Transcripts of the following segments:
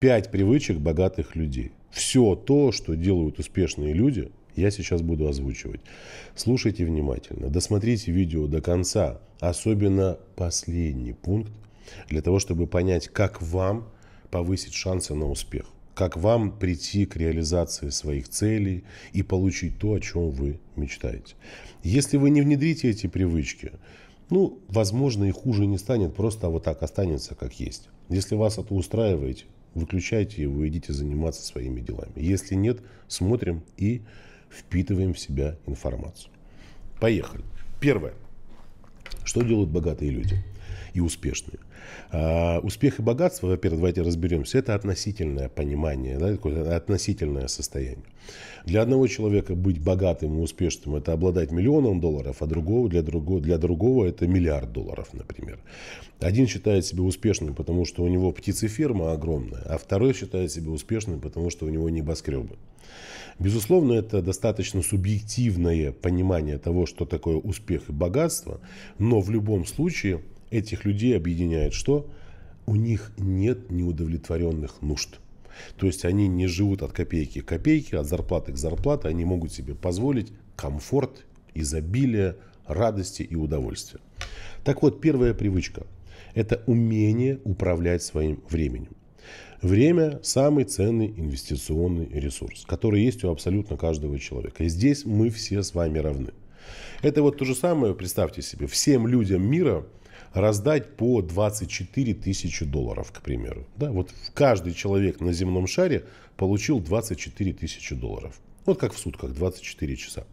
Пять привычек богатых людей. Все то, что делают успешные люди, я сейчас буду озвучивать. Слушайте внимательно, досмотрите видео до конца, особенно последний пункт, для того, чтобы понять, как вам повысить шансы на успех, как вам прийти к реализации своих целей и получить то, о чем вы мечтаете. Если вы не внедрите эти привычки, ну, возможно, и хуже не станет, просто вот так останется, как есть. Если вас это устраивает, Выключайте его, идите заниматься своими делами. Если нет, смотрим и впитываем в себя информацию. Поехали. Первое. Что делают богатые люди? и успешные. А успех и богатство, во-первых, давайте разберемся, это относительное понимание, да, относительное состояние. Для одного человека быть богатым и успешным – это обладать миллионом долларов, а другого для, другого, для другого это миллиард долларов, например. Один считает себя успешным, потому что у него птицеферма огромная, а второй считает себя успешным, потому что у него небоскребы. Безусловно, это достаточно субъективное понимание того, что такое успех и богатство, но в любом случае – Этих людей объединяет что? У них нет неудовлетворенных нужд. То есть они не живут от копейки к копейке, от зарплаты к зарплате. Они могут себе позволить комфорт, изобилие, радости и удовольствия. Так вот, первая привычка – это умение управлять своим временем. Время – самый ценный инвестиционный ресурс, который есть у абсолютно каждого человека. И здесь мы все с вами равны. Это вот то же самое, представьте себе, всем людям мира – раздать по 24 тысячи долларов, к примеру. Да, вот каждый человек на земном шаре получил 24 тысячи долларов. Вот как в сутках, 24 часа.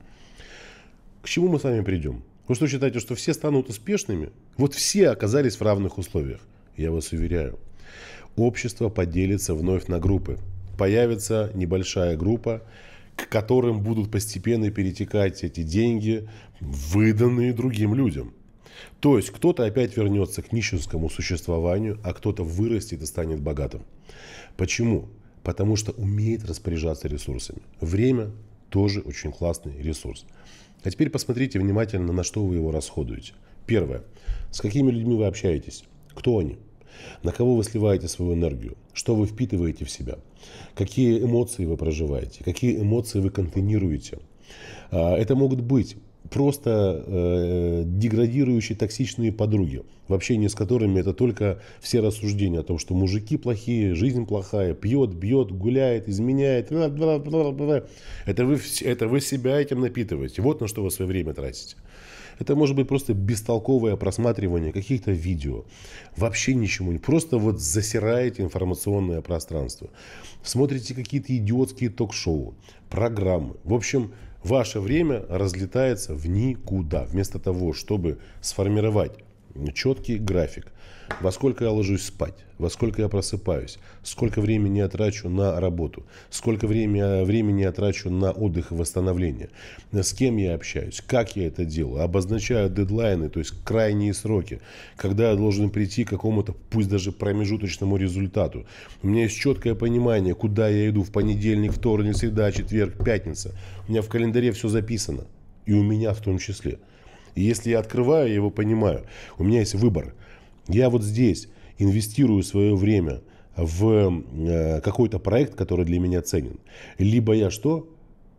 К чему мы с вами придем? Вы ну что считаете, что все станут успешными? Вот все оказались в равных условиях. Я вас уверяю. Общество поделится вновь на группы. Появится небольшая группа, к которым будут постепенно перетекать эти деньги, выданные другим людям. То есть кто-то опять вернется к нищенскому существованию, а кто-то вырастет и станет богатым. Почему? Потому что умеет распоряжаться ресурсами. Время тоже очень классный ресурс. А теперь посмотрите внимательно, на что вы его расходуете. Первое. С какими людьми вы общаетесь? Кто они? На кого вы сливаете свою энергию? Что вы впитываете в себя? Какие эмоции вы проживаете? Какие эмоции вы контейнируете? А, это могут быть просто э, деградирующие токсичные подруги, в общении с которыми это только все рассуждения о том, что мужики плохие, жизнь плохая, пьет, бьет, гуляет, изменяет. Это вы, это вы себя этим напитываете. Вот на что вы свое время тратите. Это может быть просто бестолковое просматривание каких-то видео. Вообще ничему не. Просто вот засираете информационное пространство. Смотрите какие-то идиотские ток-шоу, программы. В общем, ваше время разлетается в никуда. Вместо того, чтобы сформировать четкий график. Во сколько я ложусь спать, во сколько я просыпаюсь, сколько времени я трачу на работу, сколько время, времени я трачу на отдых и восстановление, с кем я общаюсь, как я это делаю, обозначаю дедлайны, то есть крайние сроки, когда я должен прийти к какому-то, пусть даже промежуточному результату. У меня есть четкое понимание, куда я иду в понедельник, вторник, среда, четверг, пятница. У меня в календаре все записано, и у меня в том числе – и если я открываю, я его понимаю. У меня есть выбор. Я вот здесь инвестирую свое время в э, какой-то проект, который для меня ценен. Либо я что?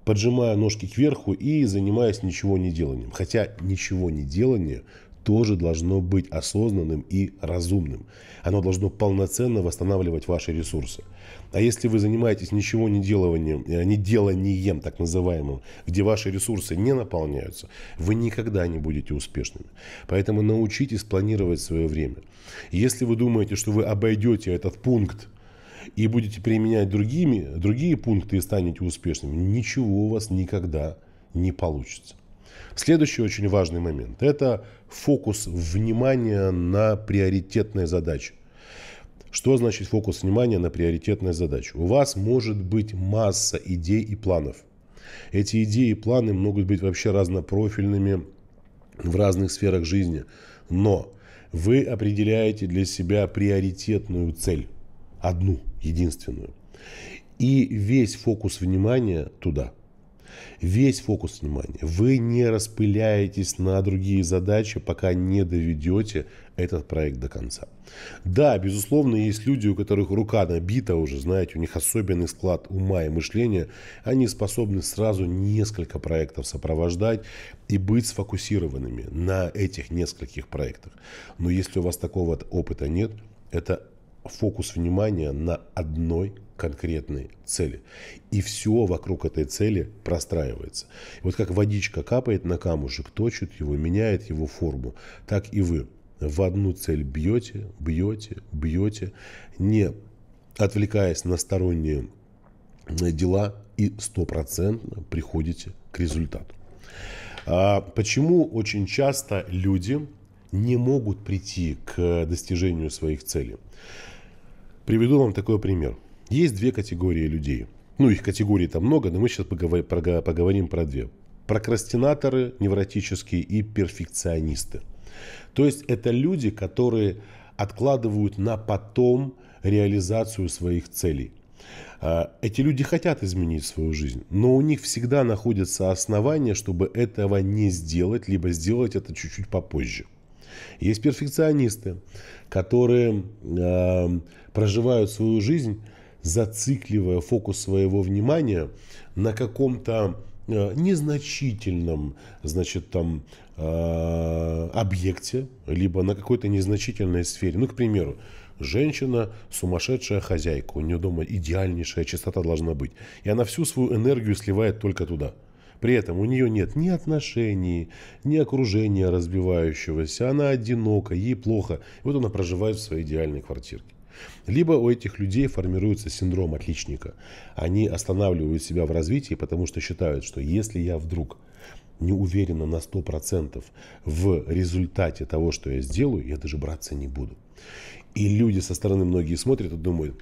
Поджимаю ножки кверху и занимаюсь ничего не деланием. Хотя ничего не делание – тоже должно быть осознанным и разумным. Оно должно полноценно восстанавливать ваши ресурсы. А если вы занимаетесь ничего не деланием, э, не деланием так называемым, где ваши ресурсы не наполняются, вы никогда не будете успешными. Поэтому научитесь планировать свое время. Если вы думаете, что вы обойдете этот пункт, и будете применять другими, другие пункты и станете успешными, ничего у вас никогда не получится. Следующий очень важный момент – это фокус внимания на приоритетные задачи. Что значит фокус внимания на приоритетные задачи? У вас может быть масса идей и планов. Эти идеи и планы могут быть вообще разнопрофильными в разных сферах жизни, но вы определяете для себя приоритетную цель, одну, единственную. И весь фокус внимания туда – весь фокус внимания. Вы не распыляетесь на другие задачи, пока не доведете этот проект до конца. Да, безусловно, есть люди, у которых рука набита уже, знаете, у них особенный склад ума и мышления. Они способны сразу несколько проектов сопровождать и быть сфокусированными на этих нескольких проектах. Но если у вас такого опыта нет, это фокус внимания на одной конкретной цели. И все вокруг этой цели простраивается. вот как водичка капает на камушек, точит его, меняет его форму, так и вы в одну цель бьете, бьете, бьете, не отвлекаясь на сторонние э, дела и стопроцентно приходите к результату. А почему очень часто люди не могут прийти к достижению своих целей? Приведу вам такой пример. Есть две категории людей. Ну, их категорий там много, но мы сейчас поговорим, про две. Прокрастинаторы невротические и перфекционисты. То есть это люди, которые откладывают на потом реализацию своих целей. А, эти люди хотят изменить свою жизнь, но у них всегда находятся основания, чтобы этого не сделать, либо сделать это чуть-чуть попозже. Есть перфекционисты, которые э, проживают свою жизнь, зацикливая фокус своего внимания на каком-то э, незначительном, значит, там, э, объекте, либо на какой-то незначительной сфере. Ну, к примеру, женщина сумасшедшая хозяйка, у нее дома идеальнейшая чистота должна быть. И она всю свою энергию сливает только туда – при этом у нее нет ни отношений, ни окружения разбивающегося, она одинока, ей плохо. И вот она проживает в своей идеальной квартирке. Либо у этих людей формируется синдром отличника. Они останавливают себя в развитии, потому что считают, что если я вдруг не уверена на 100% в результате того, что я сделаю, я даже браться не буду. И люди со стороны многие смотрят и думают,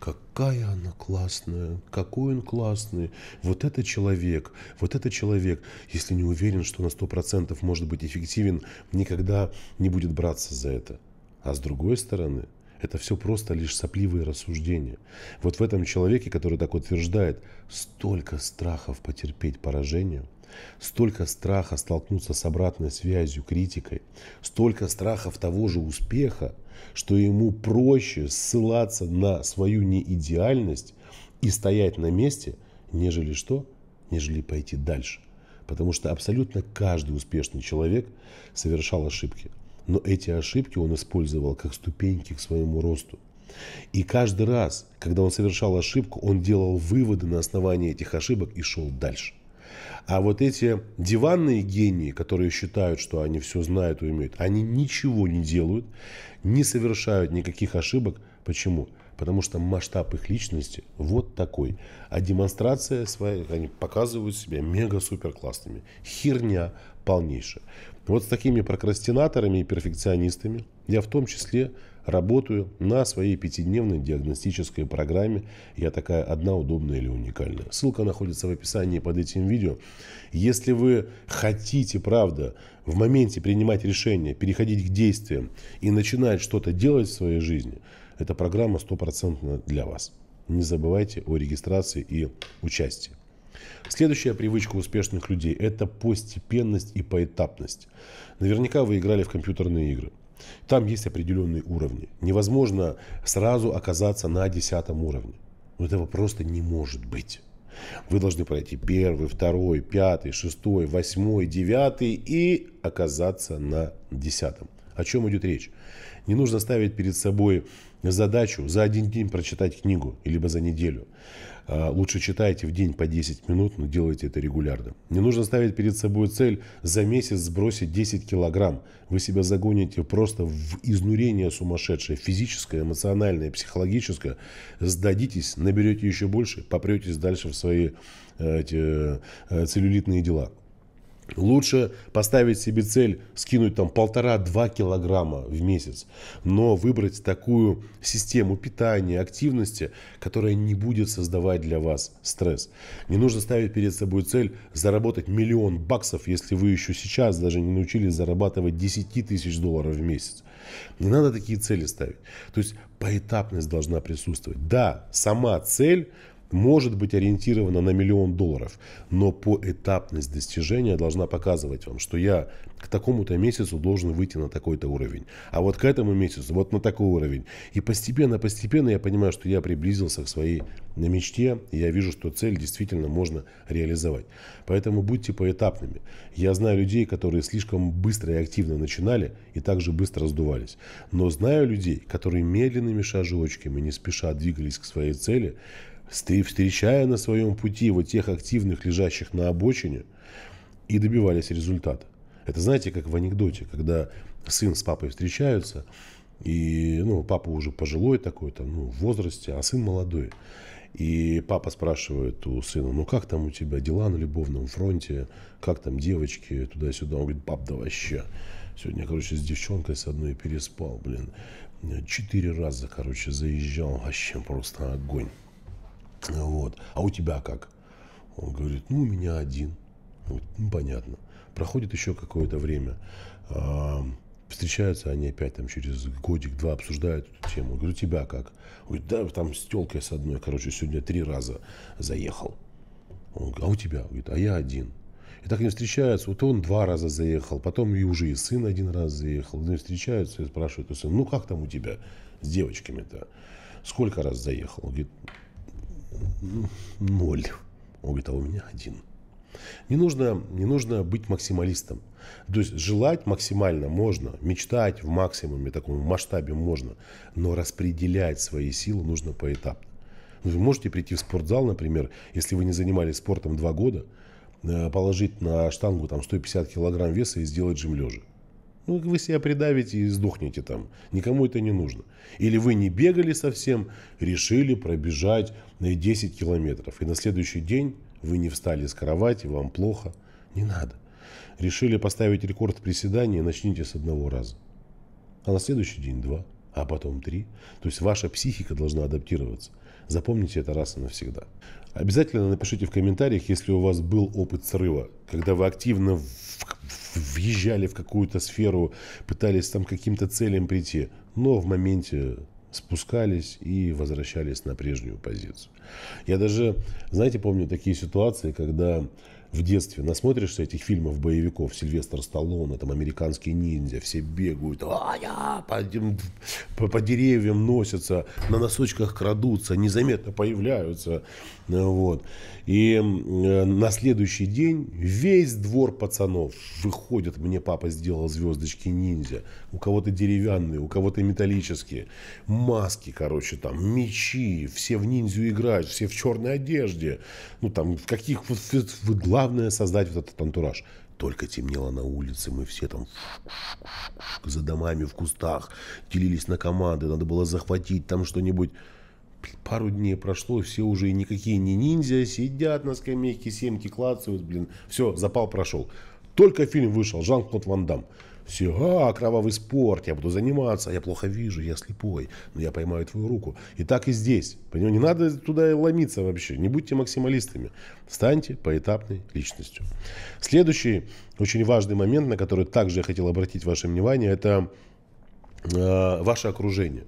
какая она классная, какой он классный, вот это человек, вот это человек, если не уверен, что на 100% может быть эффективен, никогда не будет браться за это. А с другой стороны, это все просто лишь сопливые рассуждения. Вот в этом человеке, который так утверждает, столько страхов потерпеть поражение – столько страха столкнуться с обратной связью, критикой, столько страхов того же успеха, что ему проще ссылаться на свою неидеальность и стоять на месте, нежели что? Нежели пойти дальше. Потому что абсолютно каждый успешный человек совершал ошибки. Но эти ошибки он использовал как ступеньки к своему росту. И каждый раз, когда он совершал ошибку, он делал выводы на основании этих ошибок и шел дальше. А вот эти диванные гении, которые считают, что они все знают и умеют, они ничего не делают, не совершают никаких ошибок. Почему? Потому что масштаб их личности вот такой. А демонстрация своя, они показывают себя мега-супер классными. Херня полнейшая. Вот с такими прокрастинаторами и перфекционистами я в том числе Работаю на своей пятидневной диагностической программе. Я такая одна, удобная или уникальная. Ссылка находится в описании под этим видео. Если вы хотите, правда, в моменте принимать решение, переходить к действиям и начинать что-то делать в своей жизни, эта программа стопроцентно для вас. Не забывайте о регистрации и участии. Следующая привычка успешных людей – это постепенность и поэтапность. Наверняка вы играли в компьютерные игры. Там есть определенные уровни. Невозможно сразу оказаться на десятом уровне. Но этого просто не может быть. Вы должны пройти первый, второй, пятый, шестой, восьмой, девятый и оказаться на десятом. О чем идет речь? Не нужно ставить перед собой задачу за один день прочитать книгу, либо за неделю. А, лучше читайте в день по 10 минут, но делайте это регулярно. Не нужно ставить перед собой цель за месяц сбросить 10 килограмм. Вы себя загоните просто в изнурение сумасшедшее, физическое, эмоциональное, психологическое. Сдадитесь, наберете еще больше, попретесь дальше в свои э, эти, э, целлюлитные дела. Лучше поставить себе цель скинуть там полтора-два килограмма в месяц, но выбрать такую систему питания, активности, которая не будет создавать для вас стресс. Не нужно ставить перед собой цель заработать миллион баксов, если вы еще сейчас даже не научились зарабатывать 10 тысяч долларов в месяц. Не надо такие цели ставить. То есть поэтапность должна присутствовать. Да, сама цель может быть ориентирована на миллион долларов, но поэтапность достижения должна показывать вам, что я к такому-то месяцу должен выйти на такой-то уровень, а вот к этому месяцу вот на такой уровень. И постепенно, постепенно я понимаю, что я приблизился к своей мечте, и я вижу, что цель действительно можно реализовать. Поэтому будьте поэтапными. Я знаю людей, которые слишком быстро и активно начинали и также быстро сдувались. Но знаю людей, которые медленными шажочками, не спеша двигались к своей цели, встречая на своем пути вот тех активных, лежащих на обочине, и добивались результата. Это знаете, как в анекдоте, когда сын с папой встречаются, и, ну, папа уже пожилой такой, там, ну, в возрасте, а сын молодой. И папа спрашивает у сына, ну, как там у тебя дела на любовном фронте, как там девочки туда-сюда. Он говорит, пап, да вообще. Сегодня, короче, с девчонкой с одной переспал, блин. Четыре раза, короче, заезжал, вообще просто огонь. Вот. А у тебя как? Он говорит, ну, у меня один. Говорит, ну, понятно. Проходит еще какое-то время. А, встречаются они опять там через годик-два, обсуждают эту тему. Я говорю, тебя как? говорит, да, там с телкой с одной, короче, сегодня три раза заехал. Он говорит, а у тебя? говорит, а я один. И так они встречаются. Вот он два раза заехал, потом и уже и сын один раз заехал. Они встречаются и спрашивают у сына, ну как там у тебя с девочками-то? Сколько раз заехал? Он говорит, ноль. Он говорит, а у меня один. Не нужно, не нужно быть максималистом. То есть желать максимально можно, мечтать в максимуме, таком масштабе можно, но распределять свои силы нужно поэтапно. Вы можете прийти в спортзал, например, если вы не занимались спортом два года, э, положить на штангу там 150 килограмм веса и сделать жим лежа. Ну, вы себя придавите и сдохнете там. Никому это не нужно. Или вы не бегали совсем, решили пробежать 10 э, километров. И на следующий день вы не встали с кровати, вам плохо. Не надо. Решили поставить рекорд приседания, начните с одного раза. А на следующий день два, а потом три. То есть ваша психика должна адаптироваться. Запомните это раз и навсегда. Обязательно напишите в комментариях, если у вас был опыт срыва, когда вы активно въезжали в какую-то сферу, пытались там каким-то целям прийти, но в моменте спускались и возвращались на прежнюю позицию. Я даже, знаете, помню такие ситуации, когда в детстве насмотришься этих фильмов боевиков, Сильвестр Сталлоне, там американские ниндзя, все бегают, а -я! По, по, по деревьям носятся, на носочках крадутся, незаметно появляются. Вот. И э, на следующий день весь двор пацанов выходит, мне папа сделал звездочки ниндзя, у кого-то деревянные, у кого-то металлические, маски, короче, там, мечи, все в ниндзю играют, все в черной одежде, ну там, в каких вот в вы главное создать вот этот антураж. Только темнело на улице, мы все там за домами в кустах делились на команды, надо было захватить там что-нибудь. Пару дней прошло, все уже и никакие не ниндзя, сидят на скамейке, семки клацают, блин. Все, запал прошел. Только фильм вышел, Жан-Клод Ван Дамм. Все, а, кровавый спорт, я буду заниматься, а я плохо вижу, я слепой, но я поймаю твою руку. И так и здесь. Понимаете, не надо туда ломиться вообще, не будьте максималистами. Станьте поэтапной личностью. Следующий очень важный момент, на который также я хотел обратить ваше внимание, это э, ваше окружение.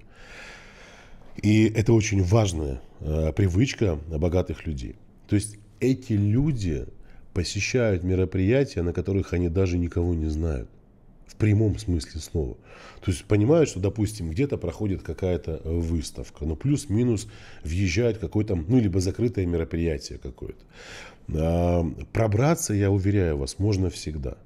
И это очень важная э, привычка богатых людей. То есть эти люди посещают мероприятия, на которых они даже никого не знают прямом смысле слова. То есть понимают, что, допустим, где-то проходит какая-то э, выставка, но плюс-минус въезжает какое-то, ну, либо закрытое мероприятие какое-то. А, пробраться, я уверяю вас, можно всегда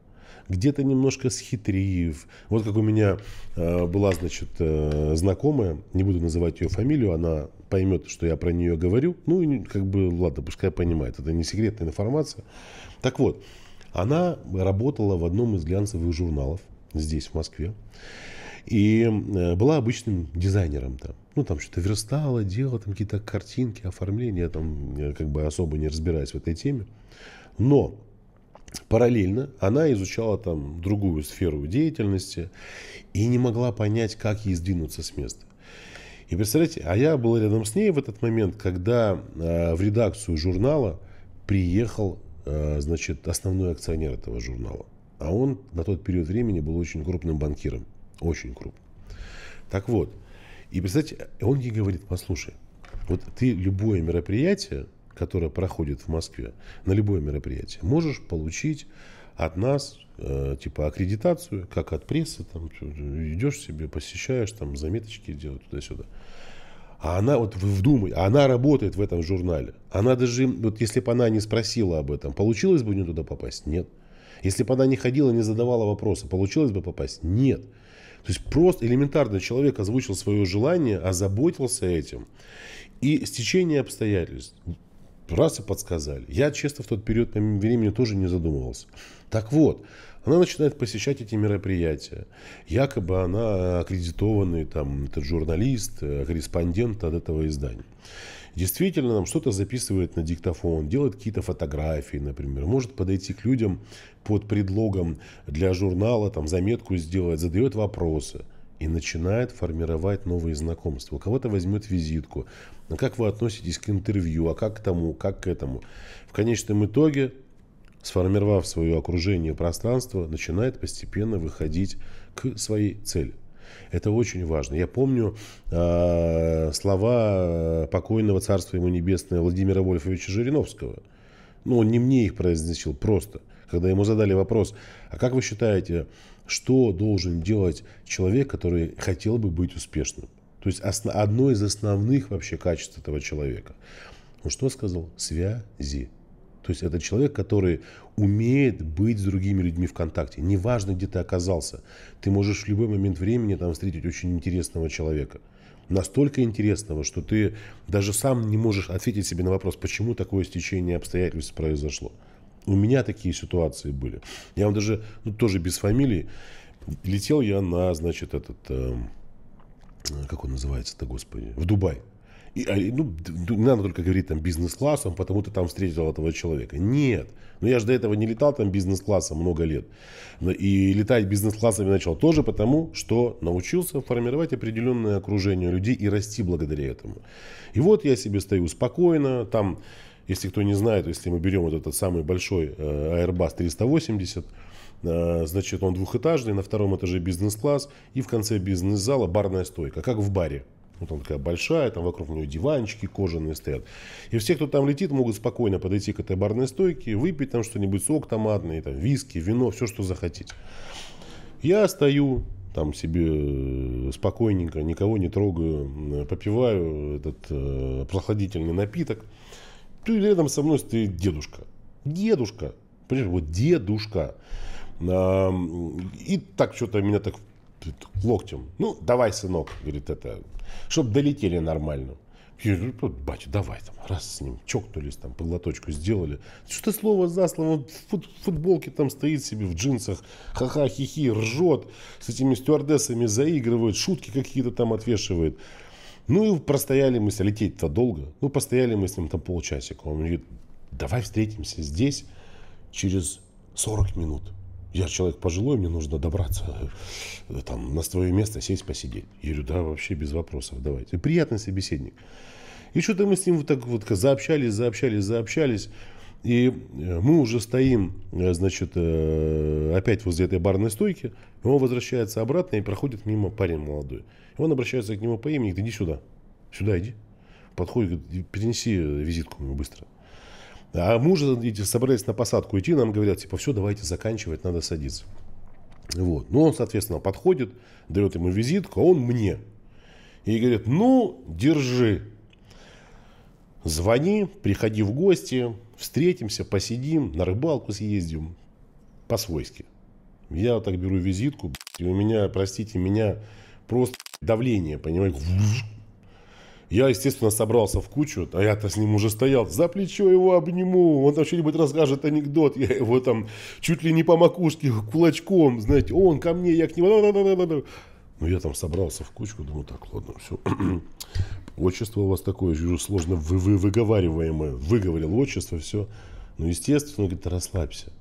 где-то немножко схитрив. Вот как у меня э, была, значит, э, знакомая, не буду называть ее фамилию, она поймет, что я про нее говорю. Ну, и как бы, ладно, пускай понимает, это не секретная информация. Так вот, она работала в одном из глянцевых журналов здесь, в Москве. И э, была обычным дизайнером там. Ну, там что-то верстала, делала там какие-то картинки, оформления, там как бы особо не разбираясь в этой теме. Но параллельно она изучала там другую сферу деятельности и не могла понять, как ей сдвинуться с места. И представляете, а я был рядом с ней в этот момент, когда э, в редакцию журнала приехал, э, значит, основной акционер этого журнала. А он на тот период времени был очень крупным банкиром. Очень крупным. Так вот. И, представьте, он ей говорит, послушай, вот ты любое мероприятие, которое проходит в Москве, на любое мероприятие, можешь получить от нас э, типа аккредитацию, как от прессы, там идешь себе, посещаешь, там заметочки делают туда-сюда. А она, вот вдумай, а она работает в этом журнале. Она даже, вот если бы она не спросила об этом, получилось бы у нее туда попасть? Нет. Если бы она не ходила, не задавала вопроса, получилось бы попасть? Нет. То есть просто элементарно человек озвучил свое желание, озаботился этим. И стечение обстоятельств раз и подсказали. Я, честно, в тот период времени тоже не задумывался. Так вот, она начинает посещать эти мероприятия. Якобы она э, аккредитованный там, этот журналист, э, корреспондент от этого издания действительно нам что-то записывает на диктофон, делает какие-то фотографии, например, может подойти к людям под предлогом для журнала, там, заметку сделать, задает вопросы и начинает формировать новые знакомства. У кого-то возьмет визитку. А как вы относитесь к интервью? А как к тому? Как к этому? В конечном итоге, сформировав свое окружение и пространство, начинает постепенно выходить к своей цели. Это очень важно. Я помню а, э, слова покойного царства ему небесное Владимира Вольфовича Жириновского. Ну, он не мне их произносил, просто. Когда ему задали вопрос, а как вы считаете, что должен делать человек, который хотел бы быть успешным? То есть основ, одно из основных вообще качеств этого человека. Он ну, что сказал? Связи. То есть это человек, который умеет быть с другими людьми в контакте. Неважно, где ты оказался. Ты можешь в любой момент времени там встретить очень интересного человека. Настолько интересного, что ты даже сам не можешь ответить себе на вопрос, почему такое стечение обстоятельств произошло. У меня такие ситуации были. Я вам даже, ну тоже без фамилии, летел я на, значит, этот, э, как он называется-то, господи, в Дубай. А, и, ну, не надо только говорить там бизнес-классом, потому ты там встретил этого человека. Нет. Но ну, я же до этого не летал там бизнес-классом много лет. И летать бизнес-классом я начал тоже потому, что научился формировать определенное окружение людей и расти благодаря этому. И вот я себе стою спокойно, там, если кто не знает, если мы берем вот этот самый большой э, Airbus 380, э, значит, он двухэтажный, на втором этаже бизнес-класс, и в конце бизнес-зала барная стойка, как в баре. Вот ну, она такая большая, там вокруг нее диванчики кожаные стоят. И все, кто там летит, могут спокойно подойти к этой барной стойке, выпить там что-нибудь, сок томатный, там, виски, вино, все, что захотите. Я стою, там себе э, спокойненько, никого не трогаю, попиваю этот э, прохладительный напиток. Тут рядом со мной стоит дедушка. Дедушка. Понимаешь, вот дедушка. и так что-то меня так локтем. Ну, давай, сынок, говорит, это, чтобы долетели нормально. Я говорю, батя, давай там, раз с ним чокнулись, там, поглоточку сделали. Что то слово за слово, в футболке там стоит себе, в джинсах, ха-ха, хихи, ржет, с этими стюардессами заигрывает, шутки какие-то там отвешивает. Ну и простояли мы с лететь-то долго, ну постояли мы с ним там полчасика. Он говорит, давай встретимся здесь через 40 минут. Я человек пожилой, мне нужно добраться э, там, на свое место, сесть, посидеть. Я говорю, да, вообще без вопросов, давайте. И приятный собеседник. И что-то мы с ним вот так вот заобщались, заобщались, заобщались. И э, мы уже стоим, э, значит, опять возле этой барной стойки. Он возвращается обратно и проходит мимо парень молодой. И он обращается к нему по имени, говорит, иди сюда. Сюда иди. Подходит, говорит, перенеси визитку ему быстро. А мужа собрались на посадку идти, нам говорят, типа, все, давайте заканчивать, надо садиться. Вот. Ну, он, соответственно, подходит, дает ему визитку, а он мне. И говорит, ну, держи. Звони, приходи в гости, встретимся, посидим, на рыбалку съездим. По-свойски. Я вот так беру визитку, и у меня, простите меня, просто давление, понимаете, я, естественно, собрался в кучу, а я-то с ним уже стоял. За плечо его обниму, он там что-нибудь расскажет анекдот. Я его там чуть ли не по макушке кулачком, знаете, он ко мне, я к нему. Ну, я там собрался в кучку, думаю, так, ладно, все. отчество у вас такое, вижу, сложно вы, вы, выговариваемое. Выговорил отчество, все. Ну, естественно, говорит, расслабься.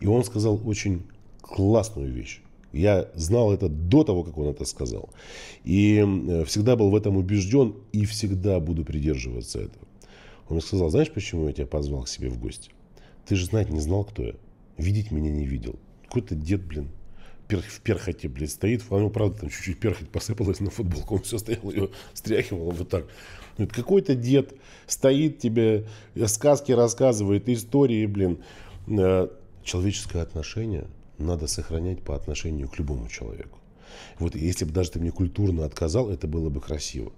И он сказал очень классную вещь. Я знал это до того, как он это сказал. И э, всегда был в этом убежден и всегда буду придерживаться этого. Он мне сказал, знаешь, почему я тебя позвал к себе в гости? Ты же знать не знал, кто я. Видеть меня не видел. Какой-то дед, блин, в перхоте, блядь, стоит. Ну, правда, там чуть-чуть перхоть посыпалась на футболку. Он все стоял, ее стряхивал вот так. Говорит, какой-то дед стоит тебе, э, сказки рассказывает, истории, блин. Э, человеческое отношение – надо сохранять по отношению к любому человеку. Вот если бы даже ты мне культурно отказал, это было бы красиво.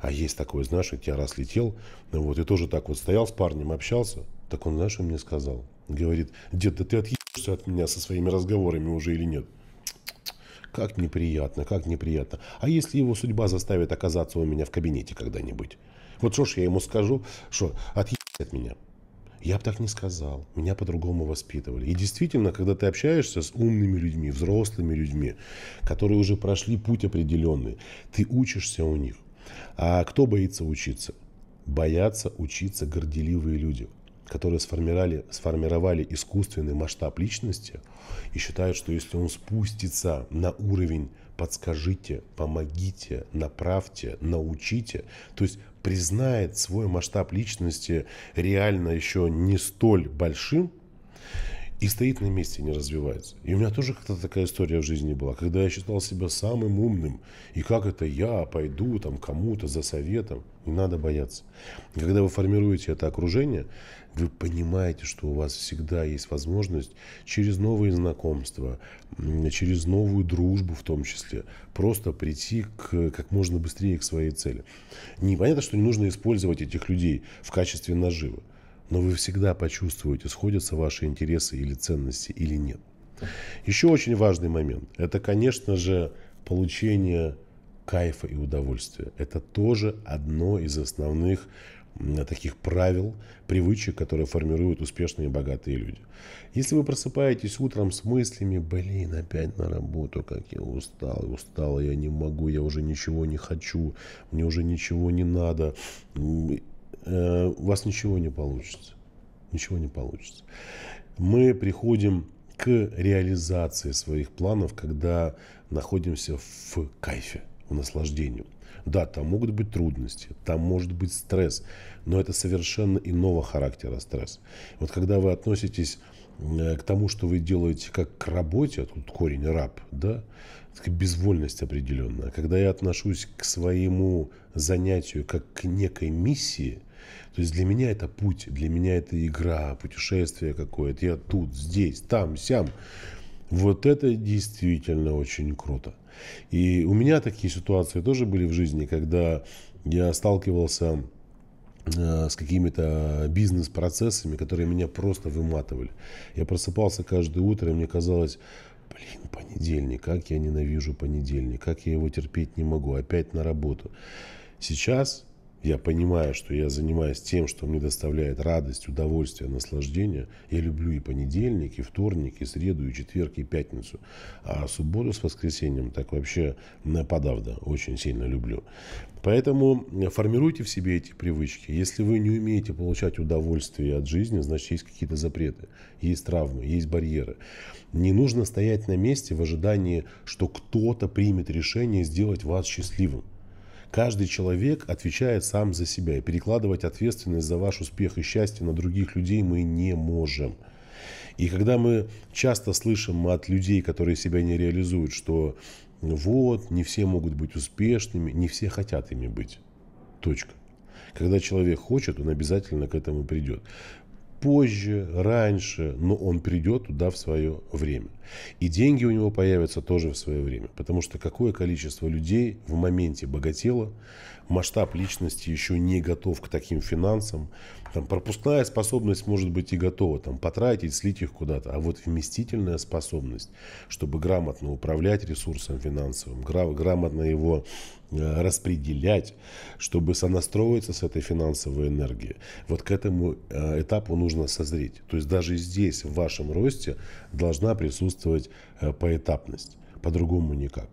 А есть такое, знаешь, вот тебя раз летел, ну вот, и тоже так вот стоял с парнем, общался, так он, знаешь, он мне сказал, говорит, дед, да ты отъебешься от меня со своими разговорами уже или нет? Как неприятно, как неприятно. А если его судьба заставит оказаться у меня в кабинете когда-нибудь? Вот что ж я ему скажу, что отъебись от меня. Я бы так не сказал. Меня по-другому воспитывали. И действительно, когда ты общаешься с умными людьми, взрослыми людьми, которые уже прошли путь определенный, ты учишься у них. А кто боится учиться? Боятся учиться горделивые люди, которые сформировали, сформировали искусственный масштаб личности и считают, что если он спустится на уровень подскажите, помогите, направьте, научите. То есть признает свой масштаб личности реально еще не столь большим, и стоит на месте, не развивается. И у меня тоже как-то такая история в жизни была, когда я считал себя самым умным, и как это я пойду там кому-то за советом. Не надо бояться. Когда вы формируете это окружение, вы понимаете, что у вас всегда есть возможность через новые знакомства, через новую дружбу в том числе, просто прийти к, как можно быстрее к своей цели. Непонятно, что не нужно использовать этих людей в качестве наживы, но вы всегда почувствуете, сходятся ваши интересы или ценности или нет. Еще очень важный момент – это, конечно же, получение кайфа и удовольствия. Это тоже одно из основных таких правил, привычек, которые формируют успешные и богатые люди. Если вы просыпаетесь утром с мыслями, блин, опять на работу, как я устал, устал, я не могу, я уже ничего не хочу, мне уже ничего не надо, э, у вас ничего не получится. Ничего не получится. Мы приходим к реализации своих планов, когда находимся в кайфе в наслаждению. Да, там могут быть трудности, там может быть стресс, но это совершенно иного характера стресс. Вот когда вы относитесь э, к тому, что вы делаете как к работе, а тут корень раб, да, такая безвольность определенная. Когда я отношусь к своему занятию как к некой миссии, то есть для меня это путь, для меня это игра, путешествие какое-то, я тут, здесь, там, сям. Вот это действительно очень круто. И у меня такие ситуации тоже были в жизни, когда я сталкивался э, с какими-то бизнес-процессами, которые меня просто выматывали. Я просыпался каждое утро, и мне казалось, блин, понедельник, как я ненавижу понедельник, как я его терпеть не могу, опять на работу. Сейчас я понимаю, что я занимаюсь тем, что мне доставляет радость, удовольствие, наслаждение. Я люблю и понедельник, и вторник, и среду, и четверг, и пятницу. А субботу с воскресеньем так вообще подавда очень сильно люблю. Поэтому формируйте в себе эти привычки. Если вы не умеете получать удовольствие от жизни, значит есть какие-то запреты, есть травмы, есть барьеры. Не нужно стоять на месте в ожидании, что кто-то примет решение сделать вас счастливым. Каждый человек отвечает сам за себя, и перекладывать ответственность за ваш успех и счастье на других людей мы не можем. И когда мы часто слышим от людей, которые себя не реализуют, что вот, не все могут быть успешными, не все хотят ими быть. Точка. Когда человек хочет, он обязательно к этому придет позже, раньше, но он придет туда в свое время. И деньги у него появятся тоже в свое время, потому что какое количество людей в моменте богатело, масштаб личности еще не готов к таким финансам, там пропускная способность может быть и готова там, потратить, слить их куда-то. А вот вместительная способность, чтобы грамотно управлять ресурсом финансовым, грамотно его э, распределять, чтобы сонастроиться с этой финансовой энергией. Вот к этому э, этапу нужно созреть. То есть даже здесь в вашем росте должна присутствовать э, поэтапность. По-другому никак.